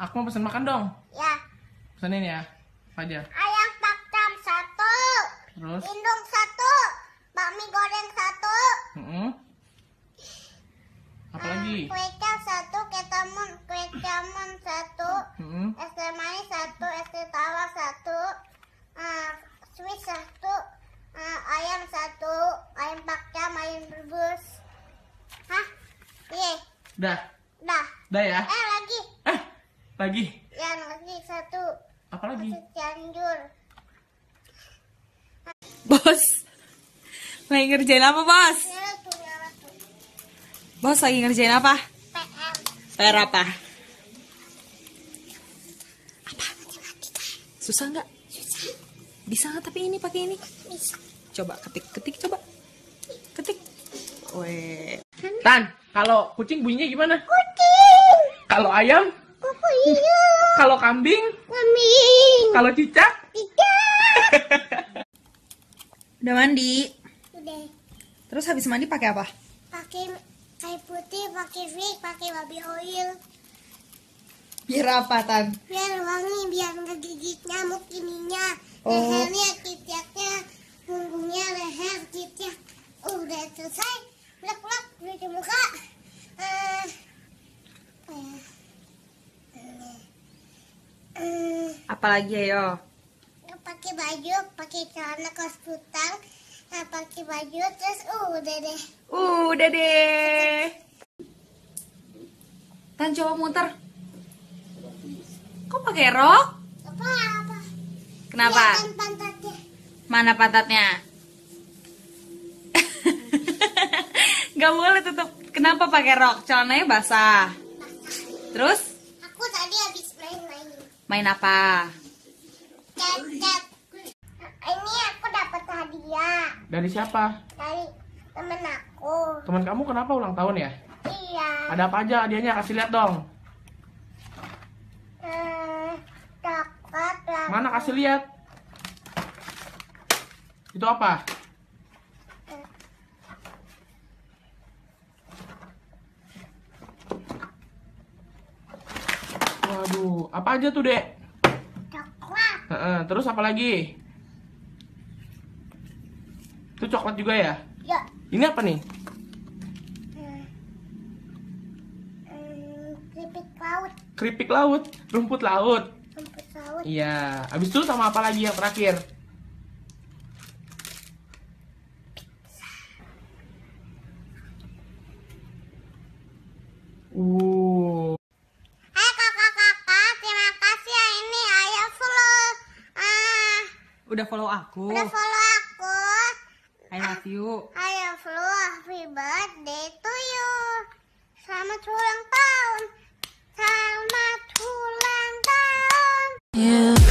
Aku mau pesen makan dong. Ya. Pesenin ya, aja Ayam pakcam satu. Terus? Indung satu. Bakmi goreng satu. Mm Apa um, lagi? Kue cap satu, ketamun, kue camun satu, mm -hmm. es teh manis satu, es teh tawar satu, uh, sweet satu, uh, ayam satu, ayam pakcam, ayam rebus. Hah? Iya. Dah. Dah. Dah ya? Eh, lagi ya lagi satu apa lagi Cianjur bos lagi ngerjain apa bos bos lagi ngerjain apa PR PR apa susah nggak bisa nggak tapi ini pakai ini coba ketik ketik coba ketik Weh. Kan? Tan, kalau kucing bunyinya gimana? Kucing. Kalau ayam? Iya. Kalau kambing? Kambing. Kalau cicak? Cicak. Udah mandi? Udah. Terus habis mandi pakai apa? Pakai kain putih, pakai wig, pakai baby oil. Biar apa, Tan? Biar wangi, biar gigit nyamuk ininya. Oh. Lehernya, cicaknya, punggungnya, leher, cicak. Udah selesai. Apalagi ayo? Pakai baju, pakai celana kaos putang nah, pakai baju terus uh, udah deh. Uh, udah deh. Tan coba muter. Kok pakai rok? Apa? apa. Kenapa? Iya, kan pantatnya. Mana pantatnya? Gak boleh tutup. Kenapa pakai rok? Celananya basah. basah. Terus? Main apa? Cep, Ini aku dapat hadiah. Dari siapa? Dari temen aku. Teman kamu kenapa ulang tahun ya? Iya. Ada apa aja hadiahnya? Kasih lihat dong. Hmm, Mana kasih lihat? Itu apa? Aduh, apa aja tuh, Dek? Coklat. Uh -uh. Terus apa lagi? Itu coklat juga ya? Ya. Ini apa nih? Hmm, hmm, keripik laut. Keripik laut, rumput laut. Rumput laut. Iya. Abis itu sama apa lagi yang terakhir? Udah follow aku. Udah follow aku. I love you. I love you. Happy birthday to you. Selamat ulang tahun. Selamat ulang tahun. Yeah.